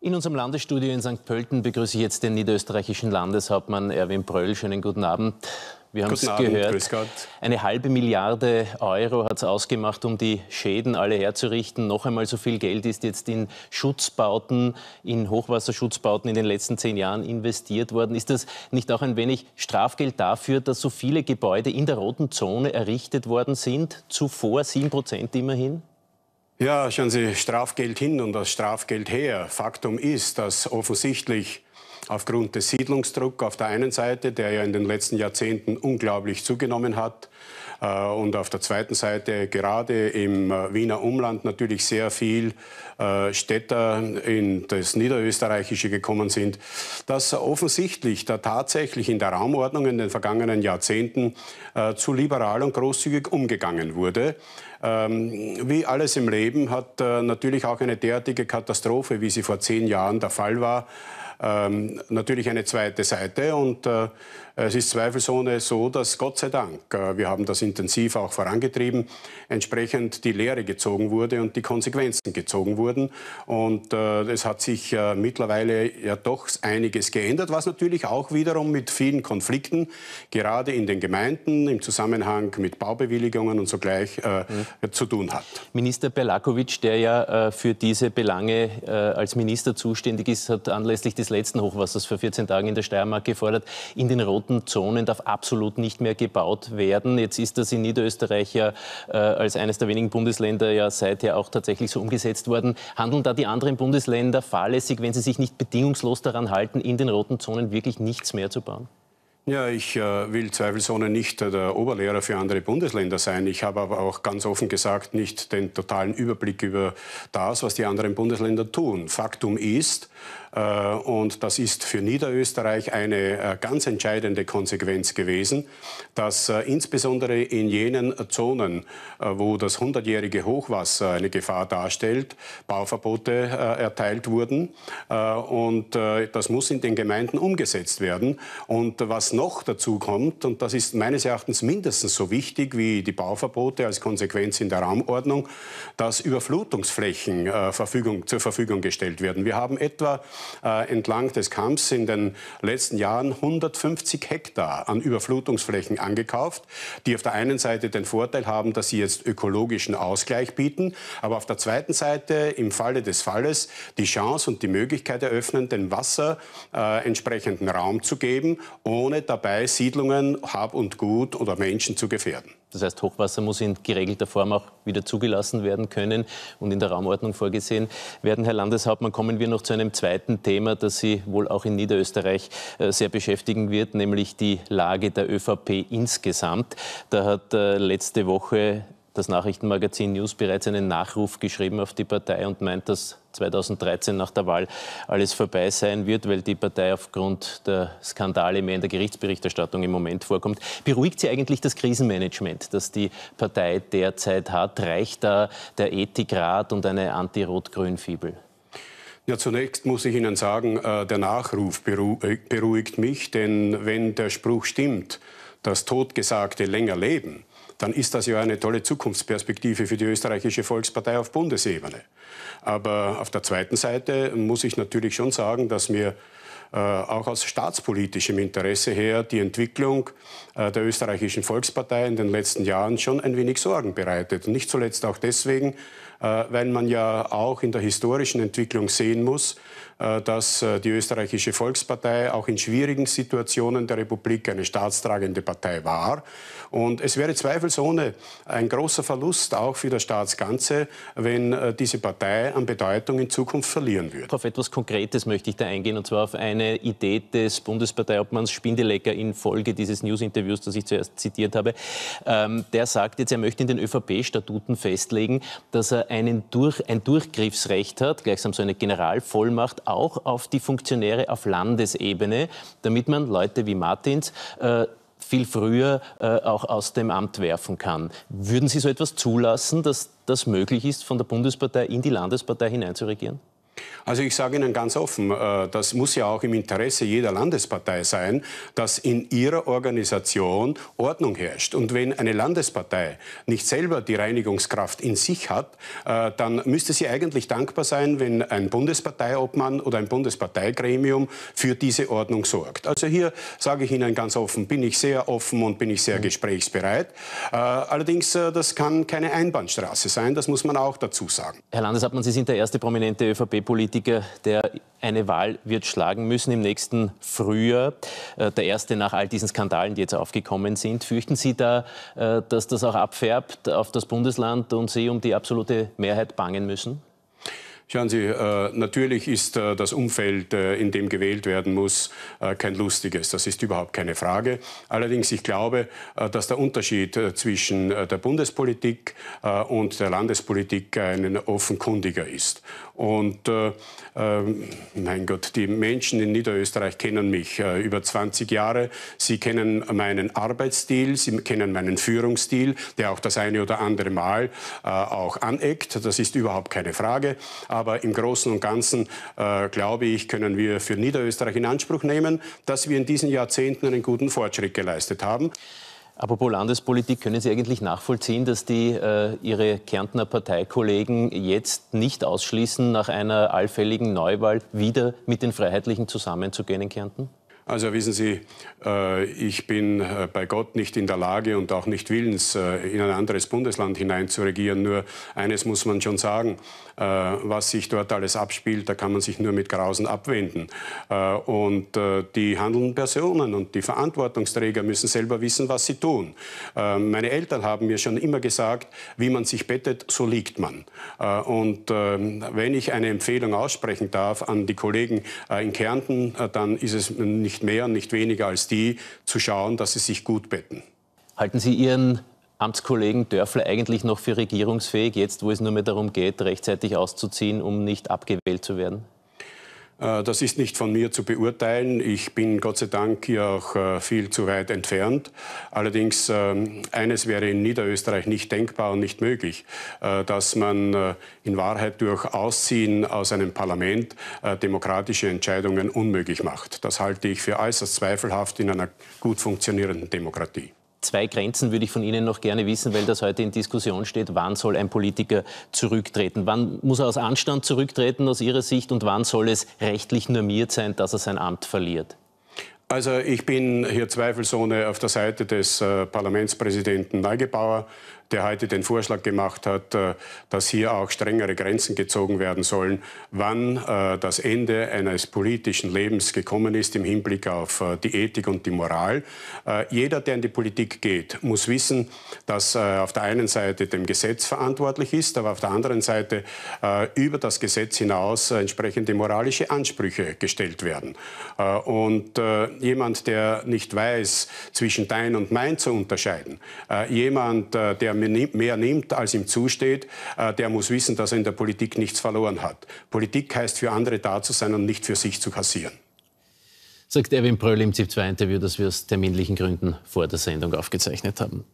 In unserem Landesstudio in St. Pölten begrüße ich jetzt den niederösterreichischen Landeshauptmann Erwin Bröll. Schönen guten Abend. Wir haben es gehört. Eine halbe Milliarde Euro hat es ausgemacht, um die Schäden alle herzurichten. Noch einmal so viel Geld ist jetzt in Schutzbauten, in Hochwasserschutzbauten in den letzten zehn Jahren investiert worden. Ist das nicht auch ein wenig Strafgeld dafür, dass so viele Gebäude in der roten Zone errichtet worden sind? Zuvor sieben Prozent immerhin? Ja, schauen Sie, Strafgeld hin und das Strafgeld her. Faktum ist, dass offensichtlich aufgrund des Siedlungsdrucks auf der einen Seite, der ja in den letzten Jahrzehnten unglaublich zugenommen hat, äh, und auf der zweiten Seite gerade im äh, Wiener Umland natürlich sehr viel äh, Städter in das Niederösterreichische gekommen sind, dass offensichtlich da tatsächlich in der Raumordnung in den vergangenen Jahrzehnten zu liberal und großzügig umgegangen wurde. Ähm, wie alles im Leben hat natürlich auch eine derartige Katastrophe, wie sie vor zehn Jahren der Fall war, ähm, natürlich eine zweite Seite und äh, es ist zweifelsohne so, dass Gott sei Dank, äh, wir haben das intensiv auch vorangetrieben, entsprechend die Lehre gezogen wurde und die Konsequenzen gezogen wurden. Und äh, es hat sich äh, mittlerweile ja doch einiges geändert, was natürlich auch wiederum mit vielen Konflikten, gerade in den Gemeinden, im Zusammenhang mit Baubewilligungen und sogleich äh, mhm. zu tun hat. Minister Berlakovic, der ja äh, für diese Belange äh, als Minister zuständig ist, hat anlässlich des des letzten Hochwassers vor 14 Tagen in der Steiermark gefordert, in den roten Zonen darf absolut nicht mehr gebaut werden. Jetzt ist das in Niederösterreich ja äh, als eines der wenigen Bundesländer ja seither auch tatsächlich so umgesetzt worden. Handeln da die anderen Bundesländer fahrlässig, wenn sie sich nicht bedingungslos daran halten, in den roten Zonen wirklich nichts mehr zu bauen? Ja, ich äh, will zweifelsohne nicht äh, der Oberlehrer für andere Bundesländer sein. Ich habe aber auch ganz offen gesagt nicht den totalen Überblick über das, was die anderen Bundesländer tun. Faktum ist, äh, und das ist für Niederösterreich eine äh, ganz entscheidende Konsequenz gewesen, dass äh, insbesondere in jenen Zonen, wo das 100-jährige Hochwasser eine Gefahr darstellt, Bauverbote erteilt wurden. Und das muss in den Gemeinden umgesetzt werden. Und was noch dazu kommt, und das ist meines Erachtens mindestens so wichtig wie die Bauverbote als Konsequenz in der Raumordnung, dass Überflutungsflächen zur Verfügung gestellt werden. Wir haben etwa äh, entlang des Kamms in den letzten Jahren 150 Hektar an Überflutungsflächen angekauft, die auf der einen Seite den Vorteil haben, dass sie jetzt ökologischen Ausgleich bieten, aber auf der zweiten Seite im Falle des Falles die Chance und die Möglichkeit eröffnen, dem Wasser äh, entsprechenden Raum zu geben, ohne dabei Siedlungen, Hab und Gut oder Menschen zu gefährden. Das heißt, Hochwasser muss in geregelter Form auch wieder zugelassen werden können und in der Raumordnung vorgesehen werden. Herr Landeshauptmann, kommen wir noch zu einem zweiten Thema, das Sie wohl auch in Niederösterreich äh, sehr beschäftigen wird, nämlich die Lage der ÖVP insgesamt. Da hat äh, letzte Woche das Nachrichtenmagazin News bereits einen Nachruf geschrieben auf die Partei und meint, dass 2013 nach der Wahl alles vorbei sein wird, weil die Partei aufgrund der Skandale mehr in der Gerichtsberichterstattung im Moment vorkommt. Beruhigt Sie eigentlich das Krisenmanagement, das die Partei derzeit hat? Reicht da der Ethikrat und eine Anti-Rot-Grün-Fibel? Ja, zunächst muss ich Ihnen sagen, äh, der Nachruf äh, beruhigt mich, denn wenn der Spruch stimmt, dass Totgesagte länger leben, dann ist das ja eine tolle Zukunftsperspektive für die österreichische Volkspartei auf Bundesebene. Aber auf der zweiten Seite muss ich natürlich schon sagen, dass mir äh, auch aus staatspolitischem Interesse her die Entwicklung äh, der österreichischen Volkspartei in den letzten Jahren schon ein wenig Sorgen bereitet. nicht zuletzt auch deswegen, äh, weil man ja auch in der historischen Entwicklung sehen muss, äh, dass äh, die österreichische Volkspartei auch in schwierigen Situationen der Republik eine staatstragende Partei war. Und es wäre zweifelsohne ein großer Verlust auch für das Staatsganze, wenn diese Partei an Bedeutung in Zukunft verlieren würde. Auf etwas Konkretes möchte ich da eingehen, und zwar auf eine Idee des Bundesparteiobmanns Spindelecker infolge dieses News-Interviews, das ich zuerst zitiert habe. Ähm, der sagt jetzt, er möchte in den ÖVP-Statuten festlegen, dass er einen Durch, ein Durchgriffsrecht hat, gleichsam so eine Generalvollmacht, auch auf die Funktionäre auf Landesebene, damit man Leute wie Martins äh, viel früher äh, auch aus dem Amt werfen kann. Würden Sie so etwas zulassen, dass das möglich ist, von der Bundespartei in die Landespartei hineinzuregieren? Also ich sage Ihnen ganz offen, äh, das muss ja auch im Interesse jeder Landespartei sein, dass in ihrer Organisation Ordnung herrscht. Und wenn eine Landespartei nicht selber die Reinigungskraft in sich hat, äh, dann müsste sie eigentlich dankbar sein, wenn ein Bundesparteiobmann oder ein Bundesparteigremium für diese Ordnung sorgt. Also hier sage ich Ihnen ganz offen, bin ich sehr offen und bin ich sehr gesprächsbereit. Äh, allerdings, das kann keine Einbahnstraße sein, das muss man auch dazu sagen. Herr Landeshauptmann, Sie sind der erste prominente ÖVP-Politiker, Politiker, der eine Wahl wird schlagen müssen im nächsten Frühjahr, äh, der erste nach all diesen Skandalen, die jetzt aufgekommen sind. Fürchten Sie da, äh, dass das auch abfärbt auf das Bundesland und Sie um die absolute Mehrheit bangen müssen? Schauen Sie, äh, natürlich ist äh, das Umfeld, äh, in dem gewählt werden muss, kein lustiges. Das ist überhaupt keine Frage. Allerdings, ich glaube, dass der Unterschied zwischen der Bundespolitik und der Landespolitik ein offenkundiger ist. Und ähm, mein Gott, die Menschen in Niederösterreich kennen mich über 20 Jahre. Sie kennen meinen Arbeitsstil, sie kennen meinen Führungsstil, der auch das eine oder andere Mal auch aneckt. Das ist überhaupt keine Frage. Aber im Großen und Ganzen, äh, glaube ich, können wir für Niederösterreich in Anspruch nehmen, dass wir in diesen Jahrzehnten einen guten Fortschritt geleistet haben. Apropos Landespolitik, können Sie eigentlich nachvollziehen, dass die äh, Ihre Kärntner Parteikollegen jetzt nicht ausschließen, nach einer allfälligen Neuwahl wieder mit den Freiheitlichen zusammenzugehen in Kärnten? Also wissen Sie, äh, ich bin äh, bei Gott nicht in der Lage und auch nicht willens, äh, in ein anderes Bundesland hineinzuregieren. Nur eines muss man schon sagen, was sich dort alles abspielt, da kann man sich nur mit Grausen abwenden. Und die handelnden Personen und die Verantwortungsträger müssen selber wissen, was sie tun. Meine Eltern haben mir schon immer gesagt, wie man sich bettet, so liegt man. Und wenn ich eine Empfehlung aussprechen darf an die Kollegen in Kärnten, dann ist es nicht nicht mehr und nicht weniger als die, zu schauen, dass sie sich gut betten. Halten Sie Ihren Amtskollegen Dörfler eigentlich noch für regierungsfähig, jetzt wo es nur mehr darum geht, rechtzeitig auszuziehen, um nicht abgewählt zu werden? Äh, das ist nicht von mir zu beurteilen. Ich bin Gott sei Dank hier auch äh, viel zu weit entfernt. Allerdings, ähm, eines wäre in Niederösterreich nicht denkbar und nicht möglich, äh, dass man in Wahrheit durch Ausziehen aus einem Parlament demokratische Entscheidungen unmöglich macht. Das halte ich für äußerst zweifelhaft in einer gut funktionierenden Demokratie. Zwei Grenzen würde ich von Ihnen noch gerne wissen, weil das heute in Diskussion steht. Wann soll ein Politiker zurücktreten? Wann muss er aus Anstand zurücktreten aus Ihrer Sicht und wann soll es rechtlich normiert sein, dass er sein Amt verliert? Also ich bin hier zweifelsohne auf der Seite des äh, Parlamentspräsidenten Neugebauer der heute den Vorschlag gemacht hat, äh, dass hier auch strengere Grenzen gezogen werden sollen, wann äh, das Ende eines politischen Lebens gekommen ist im Hinblick auf äh, die Ethik und die Moral. Jeder, der in die Politik geht, muss wissen, dass er auf der einen Seite dem Gesetz verantwortlich ist, aber auf der anderen Seite über das Gesetz hinaus entsprechende moralische Ansprüche gestellt werden. Und jemand, der nicht weiß, zwischen dein und mein zu unterscheiden, jemand, der mehr nimmt, als ihm zusteht, äh, der muss wissen, dass er in der Politik nichts verloren hat. Politik heißt, für andere da zu sein und nicht für sich zu kassieren. Sagt Erwin Bröll im ZIP-2-Interview, das wir aus terminlichen Gründen vor der Sendung aufgezeichnet haben.